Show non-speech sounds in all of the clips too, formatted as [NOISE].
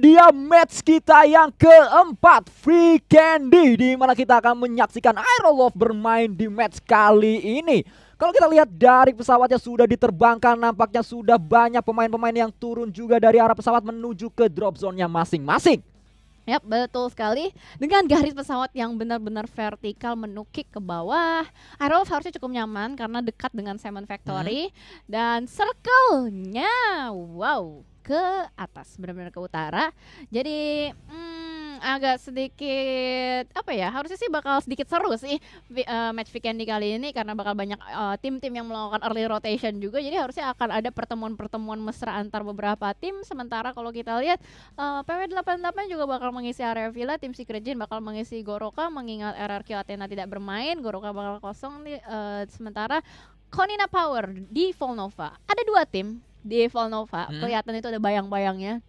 dia match kita yang keempat Free Candy di mana kita akan menyaksikan Iron Love bermain di match kali ini kalau kita lihat dari pesawatnya sudah diterbangkan nampaknya sudah banyak pemain-pemain yang turun juga dari arah pesawat menuju ke drop zone-nya masing-masing Ya yep, betul sekali. Dengan garis pesawat yang benar-benar vertikal menukik ke bawah, Arrow harusnya cukup nyaman karena dekat dengan Simon Factory hmm. dan circle-nya wow ke atas benar-benar ke utara jadi hmm, agak sedikit apa ya harusnya sih bakal sedikit seru sih uh, match weekend kali ini karena bakal banyak eh, tim-tim uh, yang melakukan early rotation juga jadi harusnya akan ada pertemuan-pertemuan mesra antar beberapa tim sementara kalau kita lihat eh, uh, PW88 juga bakal mengisi area Villa tim Secret Jin bakal mengisi Goroka mengingat RRQ Athena tidak bermain Goroka bakal kosong nih uh, sementara Konina Power di Volnova ada dua tim di Volnova hmm. kelihatan itu ada bayang-bayangnya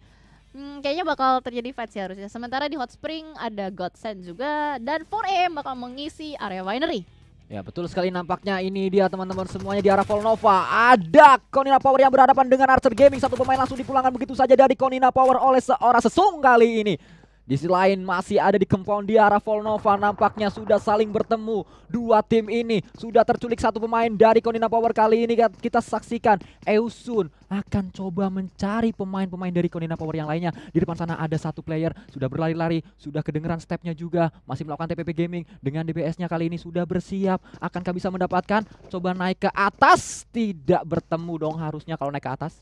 Hmm, kayaknya bakal terjadi fight sih harusnya. Sementara di Hot Spring ada Godsend juga dan 4 am bakal mengisi area winery. Ya betul sekali nampaknya ini dia teman-teman semuanya di arah Volnova Ada Konina Power yang berhadapan dengan Archer Gaming Satu pemain langsung dipulangkan begitu saja dari Konina Power oleh seorang sesung kali ini di sisi lain masih ada di compound di arah Volnova nampaknya sudah saling bertemu dua tim ini sudah terculik satu pemain dari Konina Power kali ini kita saksikan Eusun akan coba mencari pemain-pemain dari Konina Power yang lainnya di depan sana ada satu player sudah berlari-lari sudah kedengeran stepnya juga masih melakukan TPP Gaming dengan dps nya kali ini sudah bersiap akankah bisa mendapatkan coba naik ke atas tidak bertemu dong harusnya kalau naik ke atas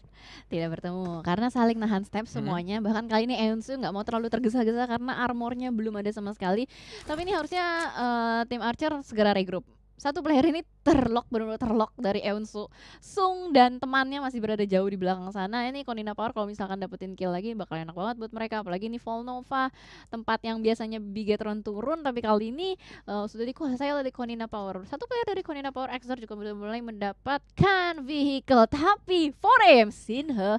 tidak bertemu karena saling nahan step hmm. semuanya hmm. bahkan kali ini Eusun nggak mau terlalu tergesa-gesa biasa karena armornya belum ada sama sekali. Tapi ini harusnya uh, tim Archer segera regroup. Satu player ini terlock benar-benar terlock dari Eunsu Sung dan temannya masih berada jauh di belakang sana. Ini Konina Power kalau misalkan dapetin kill lagi bakal enak banget buat mereka. Apalagi ini Volnova tempat yang biasanya Bigetron turun tapi kali ini uh, sudah dikuasai oleh Konina Power. Satu player dari Konina Power Exor juga mulai mendapatkan vehicle tapi 4M Sinhe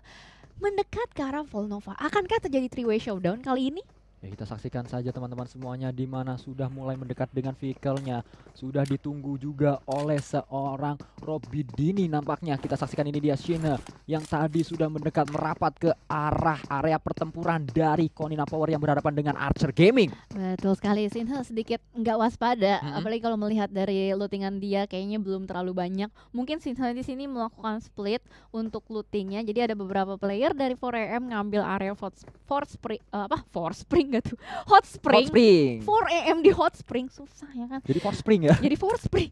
mendekat ke arah Volnova. Akankah terjadi three way showdown kali ini? Ya kita saksikan saja teman-teman semuanya di mana sudah mulai mendekat dengan vehicle-nya. Sudah ditunggu juga oleh seorang Robby Dini nampaknya. Kita saksikan ini dia Shina yang tadi sudah mendekat merapat ke arah area pertempuran dari Konina Power yang berhadapan dengan Archer Gaming. Betul sekali Shina sedikit nggak waspada hmm. apalagi kalau melihat dari lootingan dia kayaknya belum terlalu banyak. Mungkin Shina di sini melakukan split untuk lootingnya. Jadi ada beberapa player dari 4AM ngambil area Force, Force eh, Spring nggak tuh hot spring, hot spring 4 am di hot spring susah ya kan jadi hot spring ya jadi hot spring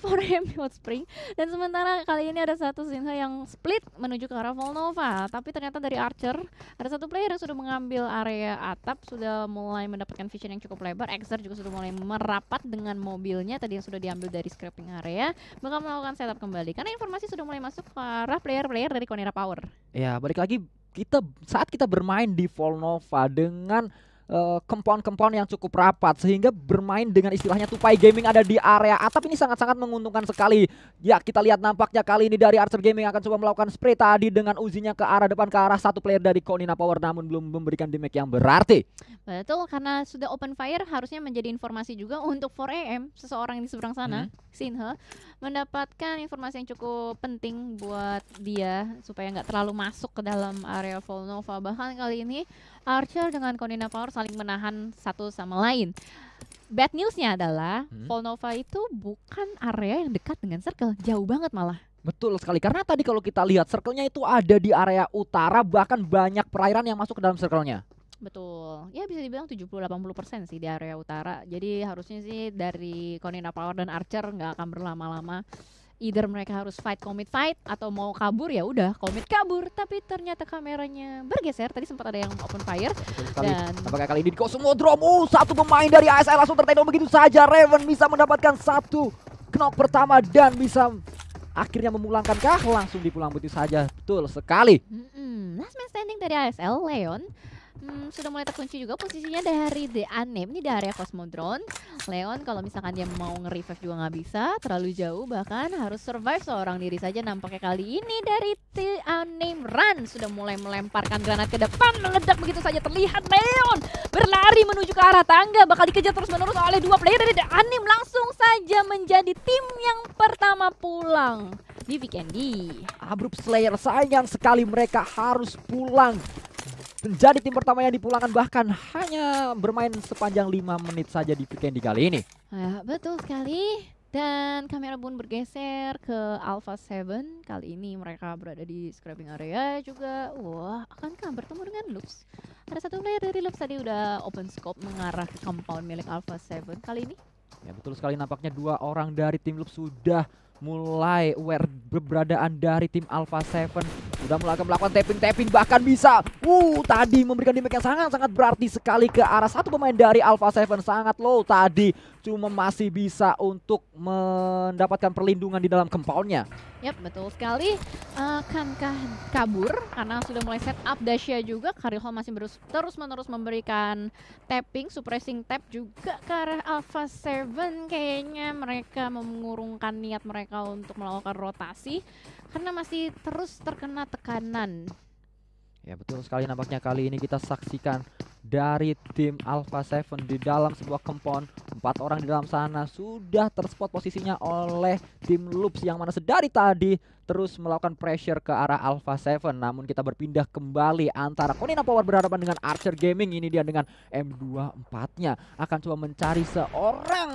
4 [LAUGHS] am di hot spring dan sementara kali ini ada satu Zinha yang split menuju ke arah Volnova tapi ternyata dari Archer ada satu player yang sudah mengambil area atap sudah mulai mendapatkan vision yang cukup lebar Exer juga sudah mulai merapat dengan mobilnya tadi yang sudah diambil dari scraping area bakal melakukan setup kembali karena informasi sudah mulai masuk ke arah player-player dari Konera Power ya balik lagi kita saat kita bermain di Volnova dengan Eh, kempon-kempon uh, yang cukup rapat sehingga bermain dengan istilahnya tupai gaming ada di area atap ini sangat-sangat menguntungkan sekali. Ya, kita lihat nampaknya kali ini dari Archer Gaming akan coba melakukan spray tadi dengan uzinya ke arah depan ke arah satu player dari Konina Power namun belum memberikan damage yang berarti. Betul, karena sudah open fire harusnya menjadi informasi juga untuk 4AM seseorang di seberang sana, hmm. Sinha mendapatkan informasi yang cukup penting buat dia supaya nggak terlalu masuk ke dalam area Volnova. Bahkan kali ini Archer dengan Konina Power saling menahan satu sama lain. Bad newsnya adalah hmm? Volnova itu bukan area yang dekat dengan Circle, jauh banget malah. Betul sekali, karena tadi kalau kita lihat Circle-nya itu ada di area utara, bahkan banyak perairan yang masuk ke dalam Circle-nya. Betul. Ya bisa dibilang 70-80% sih di area utara. Jadi harusnya sih dari Konina Power dan Archer nggak akan berlama-lama either mereka harus fight commit fight atau mau kabur ya udah commit kabur tapi ternyata kameranya bergeser tadi sempat ada yang open fire dan apakah kali ini kok semua drop oh, satu pemain dari ASL langsung tertendang begitu saja Raven bisa mendapatkan satu knock pertama dan bisa akhirnya memulangkan kah langsung dipulang putih saja betul sekali mm -hmm. last man standing dari ASL Leon hmm, sudah mulai terkunci juga posisinya dari The Anem ini di area Cosmodron. Leon kalau misalkan dia mau nge-revive juga nggak bisa, terlalu jauh bahkan harus survive seorang diri saja nampaknya kali ini dari The Anem Run sudah mulai melemparkan granat ke depan meledak begitu saja terlihat Leon berlari menuju ke arah tangga bakal dikejar terus-menerus oleh dua player dari The Anem langsung saja menjadi tim yang pertama pulang di Vikendi. Abrup Slayer sayang sekali mereka harus pulang menjadi tim pertama yang dipulangkan bahkan hanya bermain sepanjang 5 menit saja di weekend di kali ini. Ya, betul sekali. Dan kamera pun bergeser ke Alpha 7 Kali ini mereka berada di scrubbing area juga Wah, akankah bertemu dengan Loops? Ada satu player dari Loops tadi udah open scope mengarah ke compound milik Alpha 7 kali ini Ya betul sekali nampaknya dua orang dari tim Loops sudah mulai where keberadaan dari tim Alpha Seven sudah melakukan melakukan tapping-tapping bahkan bisa uh tadi memberikan damage yang sangat sangat berarti sekali ke arah satu pemain dari Alpha Seven sangat low tadi cuma masih bisa untuk mendapatkan perlindungan di dalam compoundnya. Yap, betul sekali. Akankah eh, kabur? Karena sudah mulai set up Dasha juga. Karil masih terus-menerus memberikan tapping, suppressing tap juga ke arah Alpha 7. Kayaknya mereka mengurungkan niat mereka untuk melakukan rotasi. Karena masih terus terkena tekanan. Ya betul sekali nampaknya kali ini kita saksikan dari tim Alpha Seven di dalam sebuah kempon empat orang di dalam sana sudah terspot posisinya oleh tim Loops yang mana sedari tadi terus melakukan pressure ke arah Alpha Seven. namun kita berpindah kembali antara Konina Power berhadapan dengan Archer Gaming ini dia dengan M24 nya akan coba mencari seorang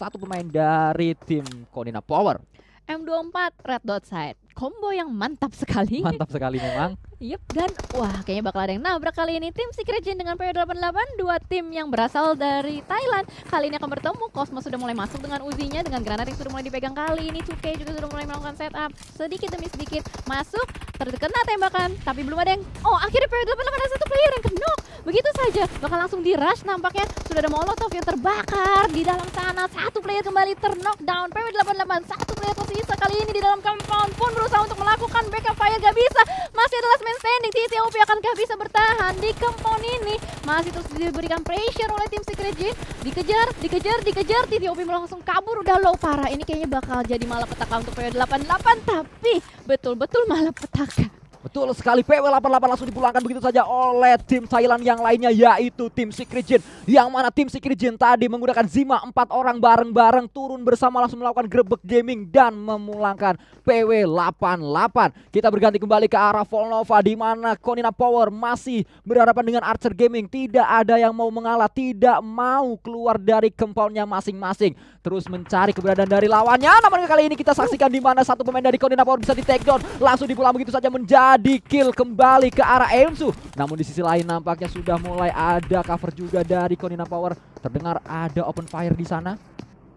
satu pemain dari tim Konina Power M24 Red Dot Side. Combo yang mantap sekali. Mantap sekali memang. [LAUGHS] Yep, dan wah kayaknya bakal ada yang nabrak kali ini Tim Secret Jin dengan PW88 Dua tim yang berasal dari Thailand Kali ini akan bertemu, Cosmos sudah mulai masuk dengan Uzinya Dengan granat yang sudah mulai dipegang kali ini 2K juga sudah mulai melakukan setup Sedikit demi sedikit masuk terkena tembakan, tapi belum ada yang... Oh, akhirnya PW8 ada satu player yang kena. Begitu saja, bakal langsung di rush nampaknya. Sudah ada Molotov yang terbakar di dalam sana. Satu player kembali ter down, PW88, satu player tersisa kali ini di dalam compound pun berusaha untuk melakukan backup fire. Gak bisa, masih ada last man standing. TTOP akan gak bisa bertahan di compound ini. Masih terus diberikan pressure oleh tim Secret Jin. Dikejar, dikejar, dikejar. TTOP langsung kabur, udah low parah. Ini kayaknya bakal jadi malapetaka untuk PW88. Tapi betul-betul malapetaka Marc. Betul sekali PW88 langsung dipulangkan begitu saja oleh tim Thailand yang lainnya yaitu tim Secret Jin. Yang mana tim Secret Jin tadi menggunakan Zima empat orang bareng-bareng turun bersama langsung melakukan grebek gaming dan memulangkan PW88. Kita berganti kembali ke arah Volnova di mana Konina Power masih berhadapan dengan Archer Gaming. Tidak ada yang mau mengalah, tidak mau keluar dari compoundnya masing-masing. Terus mencari keberadaan dari lawannya. Namun kali ini kita saksikan di mana satu pemain dari Konina Power bisa di take Langsung dipulang begitu saja menjadi di kill kembali ke arah Eunsu, Namun di sisi lain nampaknya sudah mulai ada cover juga dari Konina Power. Terdengar ada open fire di sana.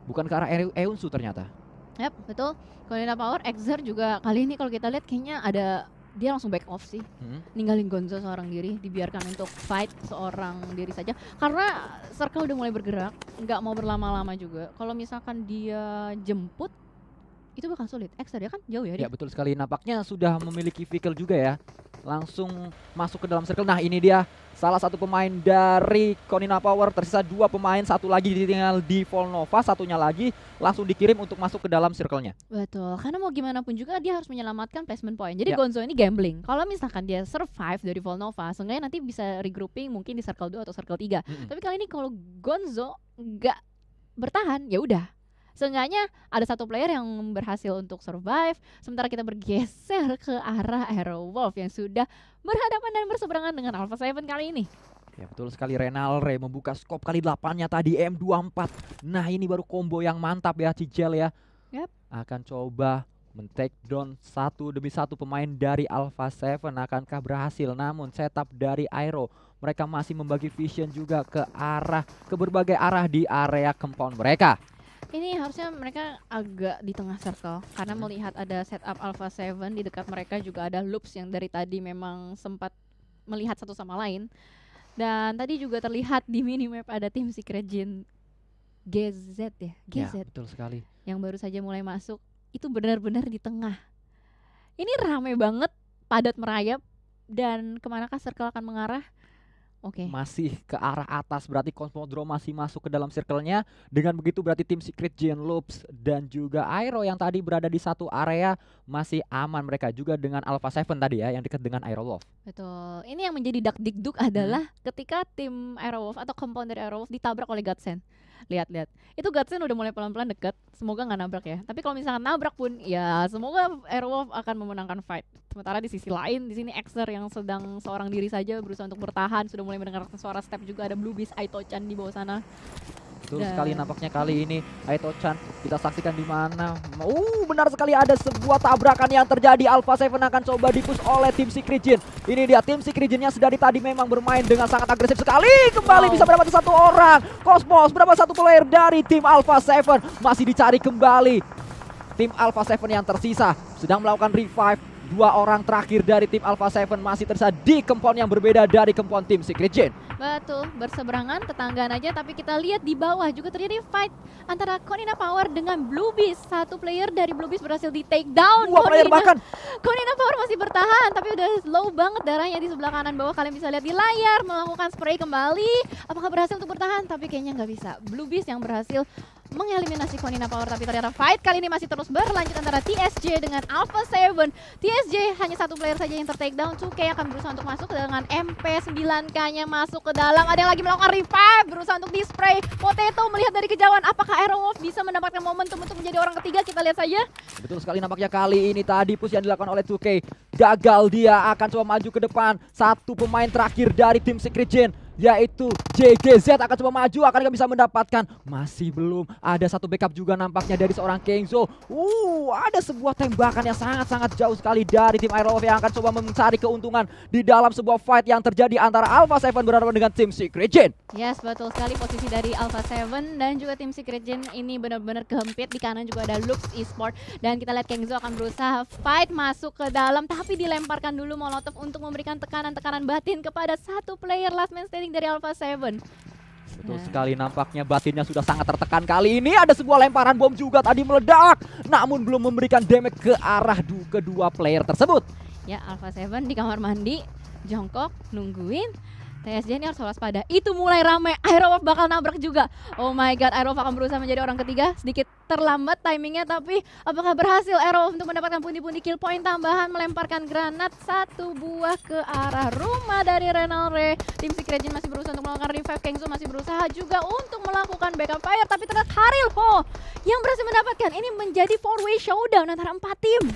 Bukan ke arah Eunsu ternyata. Yap, betul. Konina Power, Exer juga kali ini kalau kita lihat kayaknya ada dia langsung back off sih. Hmm. Ninggalin Gonzo seorang diri, dibiarkan untuk fight seorang diri saja. Karena circle udah mulai bergerak, nggak mau berlama-lama juga. Kalau misalkan dia jemput, itu bakal sulit. Ekster ya kan jauh ya? Dia? Ya betul sekali. Nampaknya sudah memiliki vehicle juga ya. Langsung masuk ke dalam circle. Nah ini dia salah satu pemain dari Konina Power. Tersisa dua pemain, satu lagi ditinggal di Volnova, satunya lagi langsung dikirim untuk masuk ke dalam circle-nya. Betul. Karena mau gimana pun juga dia harus menyelamatkan placement point. Jadi ya. Gonzo ini gambling. Kalau misalkan dia survive dari Volnova, seenggaknya nanti bisa regrouping mungkin di circle 2 atau circle 3. Hmm. Tapi kali ini kalau Gonzo nggak bertahan, ya udah seenggaknya ada satu player yang berhasil untuk survive sementara kita bergeser ke arah Aero Wolf yang sudah berhadapan dan berseberangan dengan Alpha Seven kali ini Ya betul sekali Renal Re membuka skop kali 8-nya tadi M24 Nah ini baru combo yang mantap ya Cijel ya yep. Akan coba men-take down satu demi satu pemain dari Alpha 7 Akankah berhasil namun setup dari Aero Mereka masih membagi vision juga ke arah ke berbagai arah di area compound mereka ini harusnya mereka agak di tengah circle karena hmm. melihat ada setup Alpha 7 di dekat mereka juga ada loops yang dari tadi memang sempat melihat satu sama lain. Dan tadi juga terlihat di minimap ada tim Secret Jin GZ ya, GZ. Ya, betul sekali. Yang baru saja mulai masuk itu benar-benar di tengah. Ini ramai banget, padat merayap dan kemanakah circle akan mengarah? Okay. Masih ke arah atas berarti Cosmodrome masih masuk ke dalam circle-nya. Dengan begitu berarti tim Secret Gen Loops dan juga Aero yang tadi berada di satu area masih aman mereka juga dengan Alpha Seven tadi ya yang dekat dengan Aero Wolf. Betul. Ini yang menjadi dak dikduk adalah hmm. ketika tim Aero Wolf atau komponen dari Aero Wolf ditabrak oleh Godsend lihat-lihat itu Gatsen udah mulai pelan-pelan deket semoga nggak nabrak ya tapi kalau misalkan nabrak pun ya semoga Airwolf akan memenangkan fight sementara di sisi lain di sini Exer yang sedang seorang diri saja berusaha untuk bertahan sudah mulai mendengar suara step juga ada Blue Beast Aito Chan di bawah sana Betul Dan... sekali nampaknya hmm. kali ini Aito Chan kita saksikan di mana. Uh benar sekali ada sebuah tabrakan yang terjadi. Alpha Seven akan coba dipus oleh tim Secret Jin. Ini dia tim Secret Jinnya sedari tadi memang bermain dengan sangat agresif sekali. Kembali wow. bisa berapa satu orang. Cosmos berapa satu player dari tim Alpha Seven masih dicari kembali. Tim Alpha Seven yang tersisa sedang melakukan revive dua orang terakhir dari tim Alpha Seven masih tersisa di kempon yang berbeda dari kempon tim Secret Gen. Betul, berseberangan tetanggaan aja tapi kita lihat di bawah juga terjadi fight antara Konina Power dengan Blue Beast. Satu player dari Blue Beast berhasil di take down. Dua player bahkan. Konina Power masih bertahan tapi udah low banget darahnya di sebelah kanan bawah. Kalian bisa lihat di layar melakukan spray kembali. Apakah berhasil untuk bertahan? Tapi kayaknya nggak bisa. Blue Beast yang berhasil mengeliminasi Konina Power tapi ternyata fight kali ini masih terus berlanjut antara TSJ dengan Alpha 7. TSJ hanya satu player saja yang tertake down. 2 akan berusaha untuk masuk dengan MP9K-nya masuk ke dalam. Ada yang lagi melakukan revive, berusaha untuk dispray. Potato melihat dari kejauhan apakah Aerowolf bisa mendapatkan momentum untuk menjadi orang ketiga. Kita lihat saja. Betul sekali nampaknya kali ini tadi push yang dilakukan oleh 2 Gagal dia akan coba maju ke depan. Satu pemain terakhir dari tim Secret Gen yaitu JGZ akan coba maju akan bisa mendapatkan masih belum ada satu backup juga nampaknya dari seorang Kenzo uh ada sebuah tembakan yang sangat-sangat jauh sekali dari tim Iron Wolf yang akan coba mencari keuntungan di dalam sebuah fight yang terjadi antara Alpha Seven berhadapan dengan tim Secret Gen yes betul sekali posisi dari Alpha Seven dan juga tim Secret Gen ini benar-benar kehempit di kanan juga ada Lux Esport dan kita lihat Kenzo akan berusaha fight masuk ke dalam tapi dilemparkan dulu Molotov untuk memberikan tekanan-tekanan batin kepada satu player last man standing penting dari Alpha 7. Betul nah. sekali nampaknya batinnya sudah sangat tertekan kali ini ada sebuah lemparan bom juga tadi meledak namun belum memberikan damage ke arah kedua player tersebut. Ya Alpha 7 di kamar mandi jongkok nungguin TSJ ini harus waspada. Itu mulai rame. Aerowolf bakal nabrak juga. Oh my god, Aerowolf akan berusaha menjadi orang ketiga. Sedikit terlambat timingnya tapi apakah berhasil Aerowolf untuk mendapatkan pundi-pundi kill point tambahan melemparkan granat satu buah ke arah rumah dari Renal Re. Tim Secret Jin masih berusaha untuk melakukan revive. Kengzo masih berusaha juga untuk melakukan backup fire tapi ternyata Haril Ho yang berhasil mendapatkan ini menjadi four way showdown antara empat tim.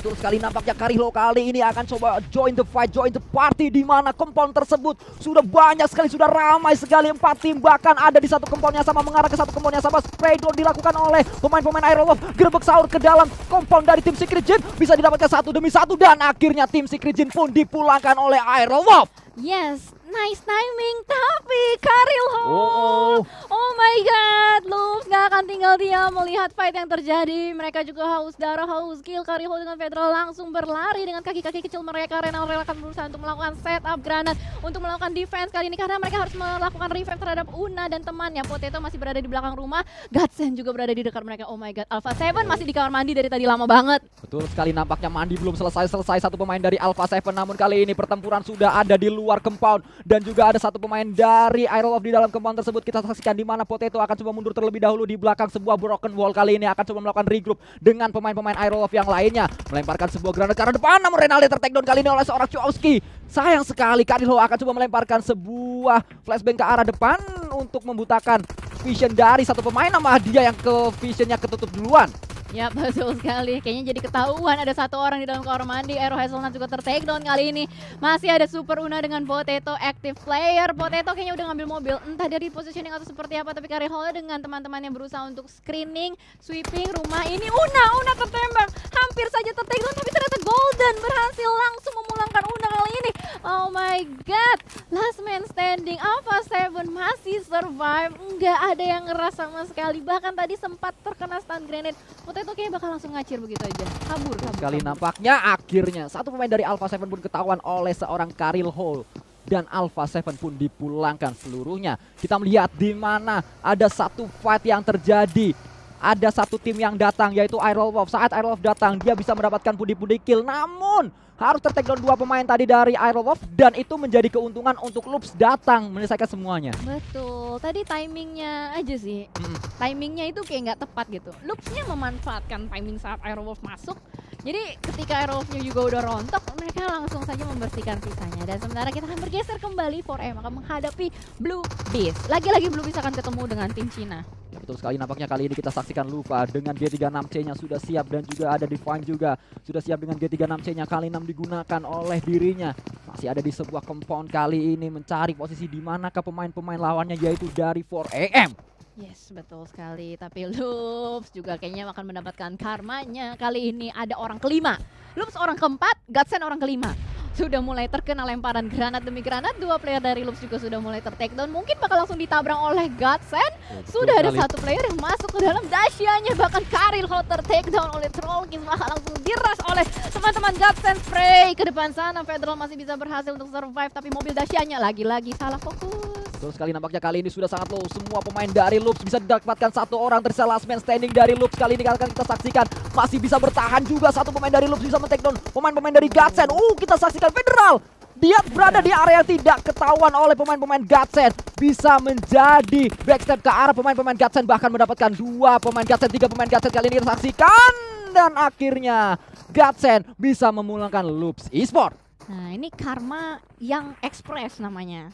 Betul sekali nampaknya Karihlo kali ini akan coba join the fight, join the party di mana kompon tersebut sudah banyak sekali, sudah ramai sekali empat tim bahkan ada di satu komponnya sama mengarah ke satu komponnya sama spray down dilakukan oleh pemain-pemain love gerbek sahur ke dalam kompon dari tim Secret Jin bisa didapatkan satu demi satu dan akhirnya tim Secret Jin pun dipulangkan oleh love Yes, nice timing tapi Karil Ho. Oh, oh. oh my god, Loops nggak akan tinggal diam melihat fight yang terjadi. Mereka juga haus darah, haus kill. Karil Ho dengan Federal langsung berlari dengan kaki-kaki kecil mereka. Renal akan berusaha untuk melakukan setup granat untuk melakukan defense kali ini karena mereka harus melakukan revive terhadap Una dan temannya. Potato masih berada di belakang rumah, Gatsen juga berada di dekat mereka. Oh my god, Alpha Seven masih di kamar mandi dari tadi lama banget. Betul sekali nampaknya mandi belum selesai-selesai satu pemain dari Alpha Seven namun kali ini pertempuran sudah ada di luar compound dan juga ada satu pemain dari Iron of di dalam kembang tersebut kita saksikan di mana Potato akan coba mundur terlebih dahulu di belakang sebuah broken wall kali ini akan coba melakukan regroup dengan pemain-pemain Iron of yang lainnya melemparkan sebuah granat ke arah depan namun Renaldi tertake kali ini oleh seorang Chowski sayang sekali Kadilho akan coba melemparkan sebuah flashbang ke arah depan untuk membutakan vision dari satu pemain nama dia yang ke visionnya ketutup duluan Ya [LAUGHS] betul sekali, kayaknya jadi ketahuan ada satu orang di dalam kamar mandi, Aero Hazelnut juga ter down kali ini. Masih ada Super Una dengan Potato active player, Potato kayaknya udah ngambil mobil, entah dari positioning atau seperti apa, tapi Karin Hall dengan teman-teman yang berusaha untuk screening, sweeping rumah ini, Una, Una tertembak, hampir saja ter down, tapi ternyata Golden berhasil langsung memulangkan Una kali ini. Oh my God, last man standing, Alpha Seven masih survive, Enggak ada yang ngeras sama sekali, bahkan tadi sempat terkena stun grenade. Ted oke kayaknya bakal langsung ngacir begitu aja. Kabur, kabur. Sekali kabur. nampaknya akhirnya satu pemain dari Alpha Seven pun ketahuan oleh seorang Karil Hall dan Alpha Seven pun dipulangkan seluruhnya. Kita melihat di mana ada satu fight yang terjadi ada satu tim yang datang yaitu Iron Wolf. Saat Iron Wolf datang, dia bisa mendapatkan pundi-pundi kill. Namun, harus tertek down dua pemain tadi dari Iron Wolf dan itu menjadi keuntungan untuk Loops datang menyelesaikan semuanya. Betul. Tadi timingnya aja sih. Mm. Timingnya itu kayak nggak tepat gitu. Loopsnya memanfaatkan timing saat Iron Wolf masuk jadi ketika Arrow of New udah rontok, mereka langsung saja membersihkan sisanya. Dan sementara kita akan bergeser kembali 4M akan menghadapi Blue Beast. Lagi-lagi Blue Beast akan ketemu dengan tim Cina. Ya, betul sekali nampaknya kali ini kita saksikan lupa dengan G36C-nya sudah siap dan juga ada Divine juga sudah siap dengan G36C-nya kali 6 digunakan oleh dirinya masih ada di sebuah compound kali ini mencari posisi di manakah pemain-pemain lawannya yaitu dari 4AM Yes, betul sekali. Tapi Loops juga kayaknya akan mendapatkan karmanya. Kali ini ada orang kelima. Loops orang keempat, Gatsen orang kelima. Sudah mulai terkena lemparan granat demi granat. Dua player dari Loops juga sudah mulai tertakedown. Mungkin bakal langsung ditabrak oleh Gatsen. Ya, sudah ada satu player yang masuk ke dalam dasyanya. Bahkan Karil kalau tertakedown down oleh Trollkins. bakal langsung diras oleh teman-teman Gatsen. Spray ke depan sana. Federal masih bisa berhasil untuk survive. Tapi mobil dasyanya lagi-lagi salah fokus terus sekali nampaknya kali ini sudah sangat low. Semua pemain dari Loops bisa didapatkan satu orang tersisa last man standing dari Loops. Kali ini akan kita saksikan masih bisa bertahan juga satu pemain dari Loops bisa men-take pemain-pemain dari Gatsen. Uh, kita saksikan Federal dia berada di area yang tidak ketahuan oleh pemain-pemain Gatsen bisa menjadi backstep ke arah pemain-pemain Gatsen bahkan mendapatkan dua pemain Gatsen tiga pemain Gatsen kali ini kita saksikan dan akhirnya Gatsen bisa memulangkan Loops Esport. Nah ini karma yang ekspres namanya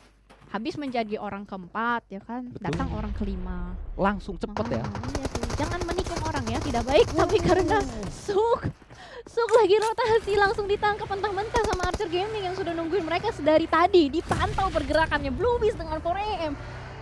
habis menjadi orang keempat ya kan Betul. datang orang kelima langsung cepet ya? ah, ya jangan menikung orang ya tidak baik wow. Oh. tapi karena suk suk lagi rotasi langsung ditangkap mentah-mentah sama Archer Gaming yang sudah nungguin mereka sedari tadi dipantau pergerakannya Bluebeam dengan 4AM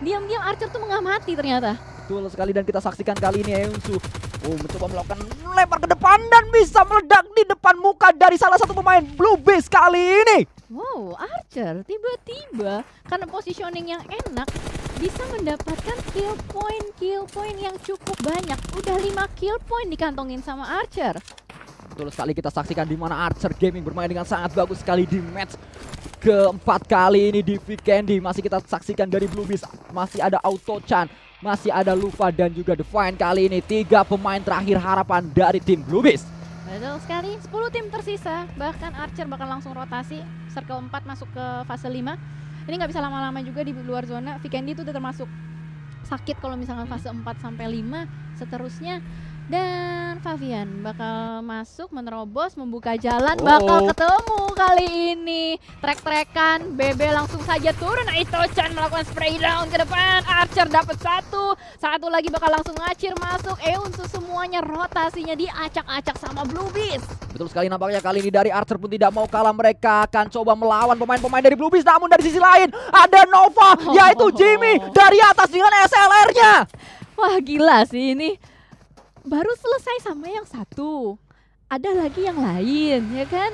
diam-diam Archer tuh mengamati ternyata betul sekali dan kita saksikan kali ini Eunsu ya, Oh mencoba melakukan lempar ke depan dan bisa meledak di depan muka dari salah satu pemain Blue Beast kali ini Wow, Archer tiba-tiba karena positioning yang enak bisa mendapatkan kill point, kill point yang cukup banyak. Udah lima kill point dikantongin sama Archer. Betul sekali kita saksikan di mana Archer Gaming bermain dengan sangat bagus sekali di match keempat kali ini di Candy. Masih kita saksikan dari Blue Beast. masih ada Auto Chan, masih ada Lufa dan juga Define kali ini. Tiga pemain terakhir harapan dari tim Blue Beast. Betul sekali, 10 tim tersisa, bahkan Archer bakal langsung rotasi, circle 4 masuk ke fase 5. Ini nggak bisa lama-lama juga di luar zona, Vikendi itu udah termasuk sakit kalau misalkan hmm. fase 4 sampai 5 seterusnya dan Favian bakal masuk menerobos membuka jalan oh. bakal ketemu kali ini. Trek-trekan BB langsung saja turun. Ito-chan melakukan spray down ke depan. Archer dapat satu. Satu lagi bakal langsung ngacir masuk. eh untuk semuanya rotasinya diacak-acak sama Blue Beast. Betul sekali nampaknya kali ini dari Archer pun tidak mau kalah. Mereka akan coba melawan pemain-pemain dari Blue Beast. Namun dari sisi lain ada Nova oh. yaitu Jimmy [LAUGHS] dari atas dengan SLR-nya. Wah gila sih ini baru selesai sama yang satu ada lagi yang lain ya kan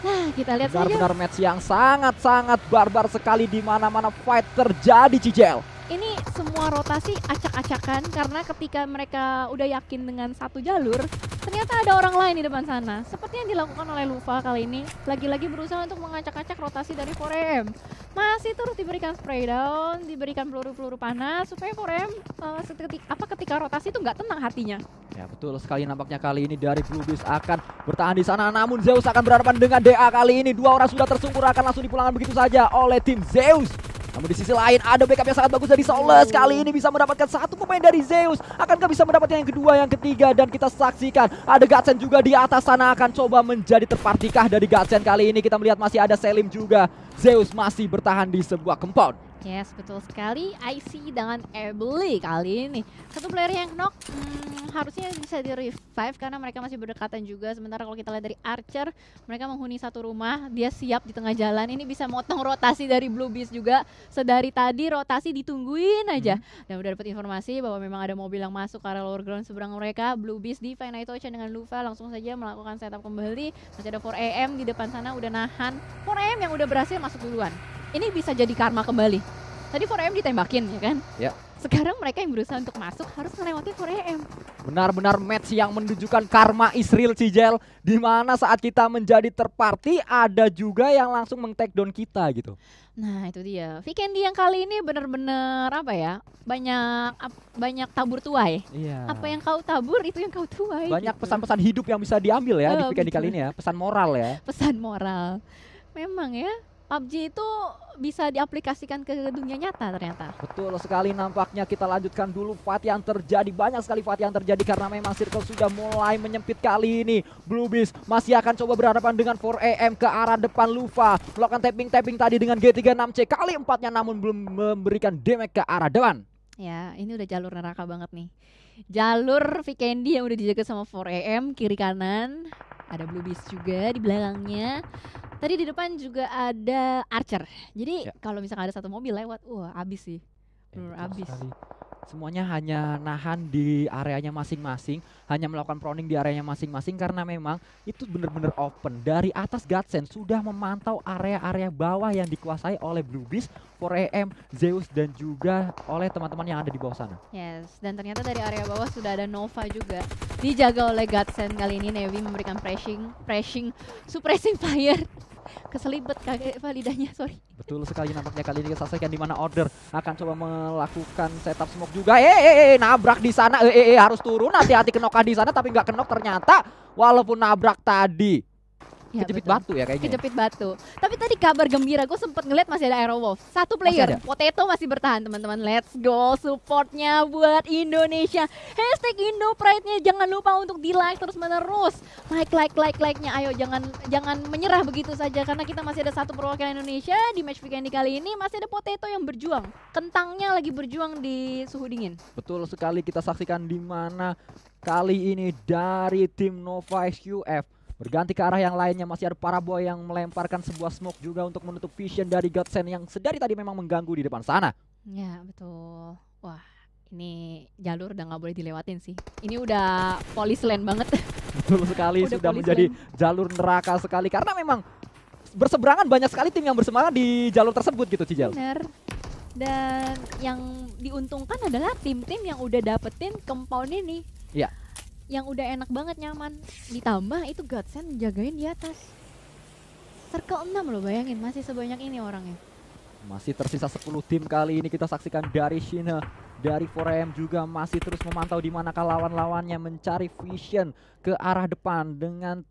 Nah, kita lihat benar, saja. Benar match yang sangat-sangat barbar sekali di mana-mana fight terjadi, Cijel. Ini semua rotasi acak-acakan karena ketika mereka udah yakin dengan satu jalur, ternyata ada orang lain di depan sana. Seperti yang dilakukan oleh Lufa kali ini, lagi-lagi berusaha untuk mengacak-acak rotasi dari 4M. Masih terus diberikan spray down, diberikan peluru-peluru panas supaya 4M uh, eh, apa ketika rotasi itu nggak tenang hatinya. Ya betul sekali nampaknya kali ini dari Bluebeast akan bertahan di sana namun Zeus akan berhadapan dengan DA kali ini. Dua orang sudah tersungkur akan langsung dipulangkan begitu saja oleh tim Zeus. Namun di sisi lain ada backup yang sangat bagus dari Solus. Kali ini bisa mendapatkan satu pemain dari Zeus. Akankah bisa mendapatkan yang kedua, yang ketiga? Dan kita saksikan ada Gatsen juga di atas sana akan coba menjadi terpartikah dari Gatsen kali ini. Kita melihat masih ada Selim juga. Zeus masih bertahan di sebuah compound. Yes, betul sekali. IC dengan Ebly kali ini. Satu player yang knock hmm, harusnya bisa di revive karena mereka masih berdekatan juga. Sementara kalau kita lihat dari Archer, mereka menghuni satu rumah, dia siap di tengah jalan. Ini bisa motong rotasi dari Blue Beast juga. Sedari tadi rotasi ditungguin aja. Hmm. Dan udah dapat informasi bahwa memang ada mobil yang masuk ke arah lower ground seberang mereka. Blue Beast di Finite Ocean dengan Lufa langsung saja melakukan setup kembali. Masih ada 4AM di depan sana udah nahan. 4AM yang udah berhasil masuk duluan ini bisa jadi karma kembali. Tadi 4M ditembakin ya kan? Ya. Sekarang mereka yang berusaha untuk masuk harus melewati 4M. Benar-benar match yang menunjukkan karma Israel Cijel di mana saat kita menjadi terparti ada juga yang langsung meng down kita gitu. Nah, itu dia. Vikendi yang kali ini benar-benar apa ya? Banyak ap, banyak tabur tuai. Iya. Apa yang kau tabur itu yang kau tuai. Banyak gitu. pesan-pesan gitu. hidup yang bisa diambil ya oh, di Vikendi kali ini ya, pesan moral ya. Pesan moral. Memang ya, PUBG itu bisa diaplikasikan ke dunia nyata ternyata. Betul sekali nampaknya kita lanjutkan dulu fight yang terjadi. Banyak sekali fight yang terjadi karena memang circle sudah mulai menyempit kali ini. Blue Beast masih akan coba berhadapan dengan 4AM ke arah depan Lufa. Melakukan tapping-tapping tadi dengan G36C kali empatnya namun belum memberikan damage ke arah depan. Ya ini udah jalur neraka banget nih. Jalur Vikendi yang udah dijaga sama 4AM kiri kanan ada Blue Beast juga di belakangnya. Tadi di depan juga ada Archer. Jadi ya. kalau misalkan ada satu mobil lewat, wah abis sih. Eh, abis. Sekali semuanya hanya nahan di areanya masing-masing, hanya melakukan proning di areanya masing-masing karena memang itu benar-benar open. Dari atas Gatsen sudah memantau area-area bawah yang dikuasai oleh Bluebeast, Beast, 4AM, Zeus dan juga oleh teman-teman yang ada di bawah sana. Yes, dan ternyata dari area bawah sudah ada Nova juga. Dijaga oleh Gatsen kali ini Nevi memberikan pressing, pressing, suppressing fire keselibet kakek validanya sorry betul sekali nampaknya kali ini kesaksian di mana order akan coba melakukan setup smoke juga eh eh eh nabrak di sana eh eh, eh harus turun hati-hati kenokah di sana tapi nggak kenok ternyata walaupun nabrak tadi Ya, kejepit betul. batu ya kayaknya. Ya? Kejepit batu. Tapi tadi kabar gembira, gue sempat ngeliat masih ada Wolf. Satu player, masih Potato masih bertahan teman-teman. Let's go supportnya buat Indonesia. Hashtag Indo Pride-nya jangan lupa untuk di like terus menerus. Like, like, like, like-nya. Ayo jangan jangan menyerah begitu saja karena kita masih ada satu perwakilan Indonesia di match weekend kali ini masih ada Potato yang berjuang. Kentangnya lagi berjuang di suhu dingin. Betul sekali kita saksikan di mana kali ini dari tim Nova SQF Berganti ke arah yang lainnya masih ada para boy yang melemparkan sebuah smoke juga untuk menutup vision dari Godsen yang sedari tadi memang mengganggu di depan sana. Ya betul. Wah ini jalur udah nggak boleh dilewatin sih. Ini udah polis lane banget. [LAUGHS] Betul sekali udah sudah menjadi lane. jalur neraka sekali karena memang berseberangan banyak sekali tim yang bersemangat di jalur tersebut gitu Cijal. Bener. Dan yang diuntungkan adalah tim-tim yang udah dapetin compound ini. Iya yang udah enak banget nyaman ditambah itu godsend jagain di atas circle 6 lo bayangin masih sebanyak ini orangnya masih tersisa 10 tim kali ini kita saksikan dari Shina dari 4 juga masih terus memantau di manakah lawan-lawannya mencari vision ke arah depan dengan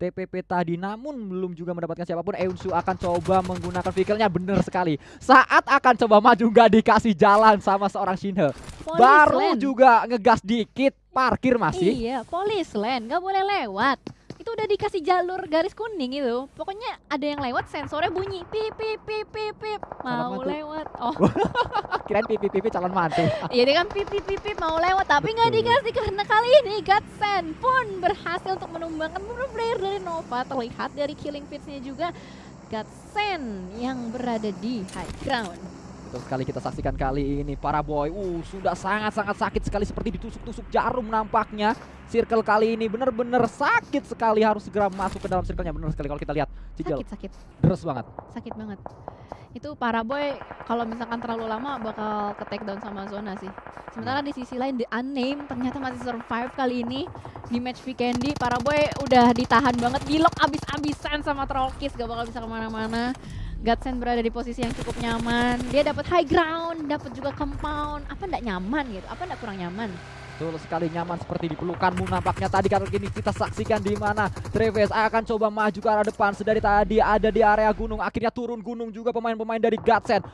TPP tadi namun belum juga mendapatkan siapapun Eunsu akan coba menggunakan vehicle-nya bener sekali saat akan coba maju nggak dikasih jalan sama seorang Shinhe baru juga ngegas dikit parkir masih. Iya, polis lane, nggak boleh lewat. Itu udah dikasih jalur garis kuning itu. Pokoknya ada yang lewat sensornya bunyi pip pip pip pip mau lewat. Oh. [LAUGHS] Kirain pip pip pip calon mantu. [LAUGHS] iya dia kan pip pip pip mau lewat tapi nggak dikasih karena kali ini Gatsen pun berhasil untuk menumbangkan Bruno player dari Nova terlihat dari killing pitch-nya juga Gatsen yang berada di high ground. Betul sekali kita saksikan kali ini para boy. Uh, sudah sangat-sangat sakit sekali seperti ditusuk-tusuk jarum nampaknya. Circle kali ini benar-benar sakit sekali harus segera masuk ke dalam circle-nya. Benar sekali kalau kita lihat. Cicil. Sakit, sakit. Deres banget. Sakit banget. Itu para boy kalau misalkan terlalu lama bakal ke take down sama zona sih. Sementara di sisi lain di Unnamed ternyata masih survive kali ini di match candy Para boy udah ditahan banget, di lock abis-abisan sama Trollkiss gak bakal bisa kemana-mana. Gatsen berada di posisi yang cukup nyaman. Dia dapat high ground, dapat juga compound. Apa enggak nyaman gitu? Apa enggak kurang nyaman? Betul sekali nyaman seperti di pelukanmu nampaknya tadi kalau gini kita saksikan di mana Treves akan coba maju ke arah depan sedari tadi ada di area gunung akhirnya turun gunung juga pemain-pemain dari Gatsen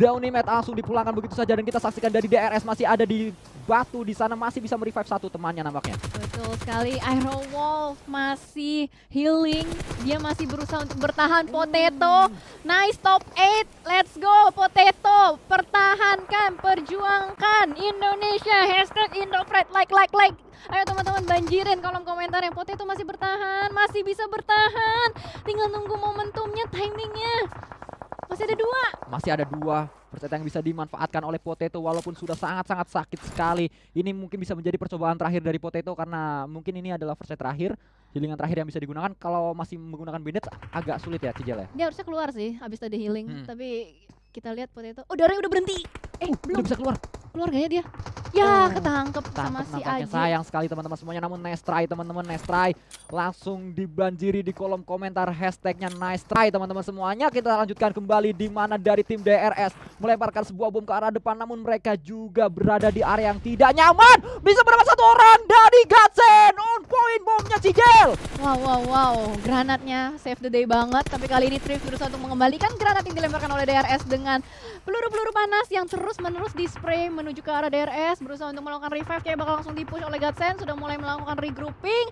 Downimate langsung dipulangkan begitu saja dan kita saksikan dari DRS masih ada di batu di sana masih bisa merevive satu temannya nampaknya. Betul sekali, Iron Wolf masih healing, dia masih berusaha untuk bertahan hmm. Potato. Nice top 8, let's go Potato, pertahankan, perjuangkan Indonesia, hashtag Indofred, like, like, like. Ayo teman-teman banjirin kolom komentar yang Potato masih bertahan, masih bisa bertahan, tinggal nunggu momentumnya, timingnya. Masih ada dua. Masih ada dua Perseta yang bisa dimanfaatkan oleh Potato walaupun sudah sangat-sangat sakit sekali. Ini mungkin bisa menjadi percobaan terakhir dari Potato karena mungkin ini adalah perset terakhir. Healingan terakhir yang bisa digunakan kalau masih menggunakan Bandit agak sulit ya Cijel ya. Dia harusnya keluar sih habis tadi healing, hmm. tapi kita lihat Potato. Oh, darahnya udah berhenti. Oh, eh, uh, belum udah bisa keluar keluarganya dia. Ya, oh, ketangkep sama si Aji. Sayang sekali teman-teman semuanya, namun nice try teman-teman, nice try. Langsung dibanjiri di kolom komentar hashtagnya nice try teman-teman semuanya. Kita lanjutkan kembali di mana dari tim DRS melemparkan sebuah bom ke arah depan, namun mereka juga berada di area yang tidak nyaman. Bisa berapa satu orang dari Gatsen, on point bomnya Cigel. Wow, wow, wow, granatnya save the day banget. Tapi kali ini Trif berusaha untuk mengembalikan granat yang dilemparkan oleh DRS dengan peluru-peluru panas yang terus-menerus di spray menuju ke arah DRS berusaha untuk melakukan revive kayak bakal langsung dipush oleh Gatsen sudah mulai melakukan regrouping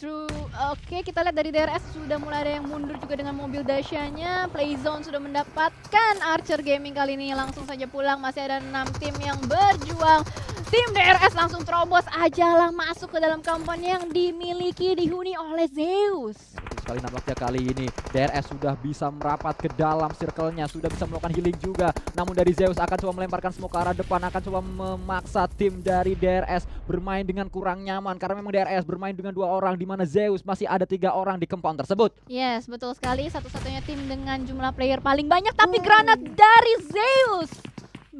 True. Oke, okay, kita lihat dari DRS sudah mulai ada yang mundur juga dengan mobil Dashanya. Playzone sudah mendapatkan Archer Gaming kali ini langsung saja pulang. Masih ada enam tim yang berjuang Tim DRS langsung terobos aja lah masuk ke dalam kampanye yang dimiliki dihuni oleh Zeus. Betul Sekali nampaknya kali ini DRS sudah bisa merapat ke dalam circle-nya, sudah bisa melakukan healing juga. Namun dari Zeus akan coba melemparkan semua ke arah depan, akan coba memaksa tim dari DRS bermain dengan kurang nyaman karena memang DRS bermain dengan dua orang di mana Zeus masih ada tiga orang di kempon tersebut. Yes, betul sekali. Satu-satunya tim dengan jumlah player paling banyak tapi granat dari Zeus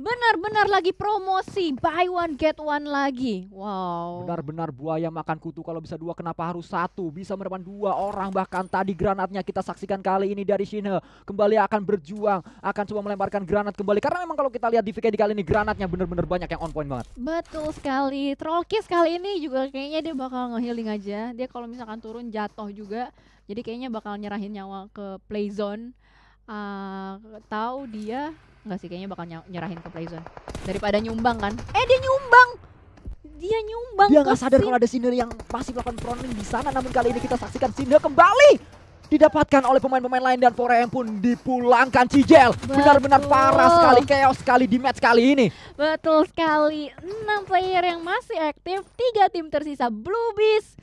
Benar-benar lagi promosi, buy one get one lagi. Wow. Benar-benar buaya makan kutu kalau bisa dua kenapa harus satu? Bisa menemukan dua orang bahkan tadi granatnya kita saksikan kali ini dari Shinhe kembali akan berjuang, akan coba melemparkan granat kembali karena memang kalau kita lihat di VKD kali ini granatnya benar-benar banyak yang on point banget. Betul sekali. Trollkiss kali ini juga kayaknya dia bakal ngehealing aja. Dia kalau misalkan turun jatuh juga. Jadi kayaknya bakal nyerahin nyawa ke playzone. Uh, tahu dia Enggak sih kayaknya bakal nyerahin ke playzone. Daripada nyumbang kan. Eh dia nyumbang. Dia nyumbang. Dia nggak sadar kalau ada Cinder yang masih melakukan proning di sana namun kali ini kita saksikan Cinder kembali didapatkan oleh pemain-pemain lain dan Foreign pun dipulangkan Cijel. Benar-benar parah sekali, chaos sekali di match kali ini. Betul sekali. 6 player yang masih aktif, tiga tim tersisa Beast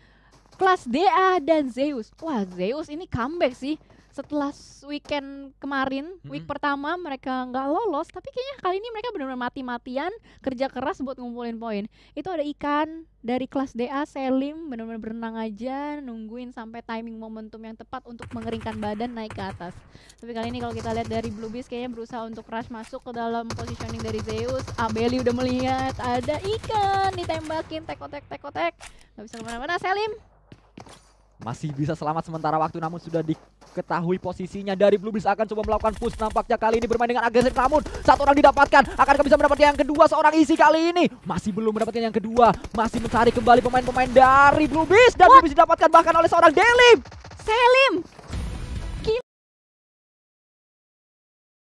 Kelas DA dan Zeus. Wah, Zeus ini comeback sih setelah weekend kemarin hmm. week pertama mereka nggak lolos tapi kayaknya kali ini mereka benar-benar mati-matian kerja keras buat ngumpulin poin itu ada ikan dari kelas DA Selim benar-benar berenang aja nungguin sampai timing momentum yang tepat untuk mengeringkan badan naik ke atas tapi kali ini kalau kita lihat dari Bluebeast kayaknya berusaha untuk rush masuk ke dalam positioning dari Zeus Abeli udah melihat ada ikan ditembakin tekotek tekotek nggak bisa kemana-mana Selim masih bisa selamat sementara waktu namun sudah diketahui posisinya dari Blue Beast akan coba melakukan push nampaknya kali ini bermain dengan agresif namun satu orang didapatkan akan bisa mendapatkan yang kedua seorang isi kali ini masih belum mendapatkan yang kedua masih mencari kembali pemain-pemain dari Blue Beast dan What? Blue Beast didapatkan bahkan oleh seorang Delim Selim